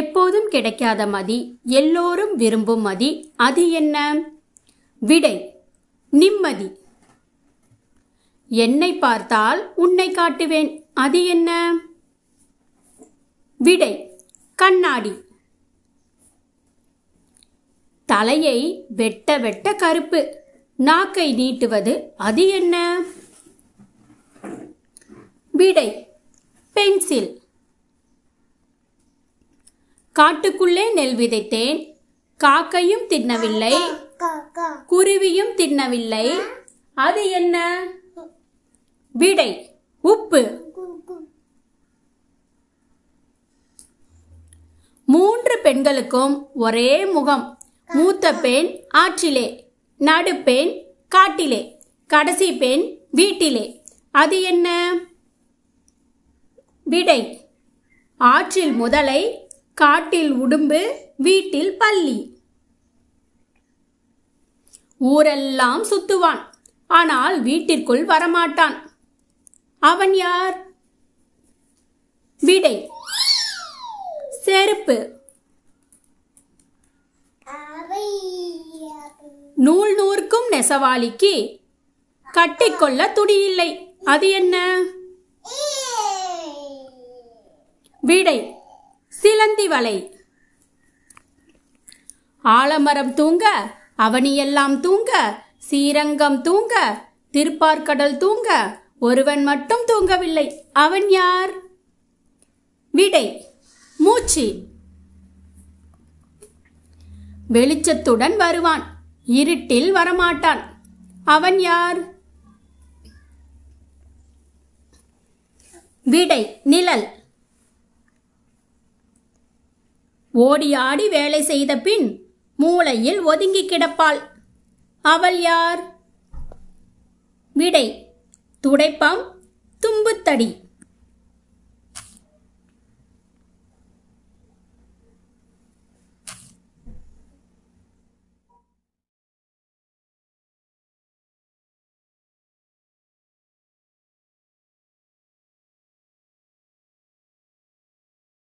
எப்போதும் கிடைக்காத மதி எல்லோரும் விரும்பும் மதி அது என்ன விடை நிம்மதி என்னை பார்த்தால் உன்னை காட்டுவேன் அது என்ன விடை கண்ணாடி தலையை வெட்ட வெட்ட கருப்பு நாக்கை நீட்டுவது அது என்ன விடை பென்சில் காட்டுக்குள்ளே நெல் விதைத்தேன் காக்கையும் தின்னவில்லை குருவியும் தின்னவில்லை அது என்ன விடை உப்பு மூன்று பெண்களுக்கும் ஒரே முகம் மூத்த பெண் ஆற்றிலே நடுப்பெண் காட்டிலே கடைசி பெண் வீட்டிலே அது என்ன விடை ஆற்றில் முதலை காட்டில் உடும்பு வீட்டில் பள்ளி ஊரெல்லாம் சுத்துவான் ஆனால் வீட்டிற்குள் வரமாட்டான் அவன் யார் விடை செருப்பு நூல் நூற்கும் நெசவாளிக்கு கட்டிக்கொள்ள துடியில்லை அது என்ன விடை சிலந்தி வலை ஆலமரம் தூங்க அவனியெல்லாம் தூங்க சீரங்கம் தூங்க திருப்பார்கடல் தூங்க ஒருவன் மட்டும் தூங்கவில்லை அவன் யார் விடை மூச்சு வெளிச்சத்துடன் வருவான் இருட்டில் வரமாட்டான் அவன் யார் விடை நிழல் ஓடியாடி வேலை செய்த பின் மூளையில் ஒதுங்கி கிடப்பாள் அவள் யார் விடை துடைப்பம் தும்புத்தடி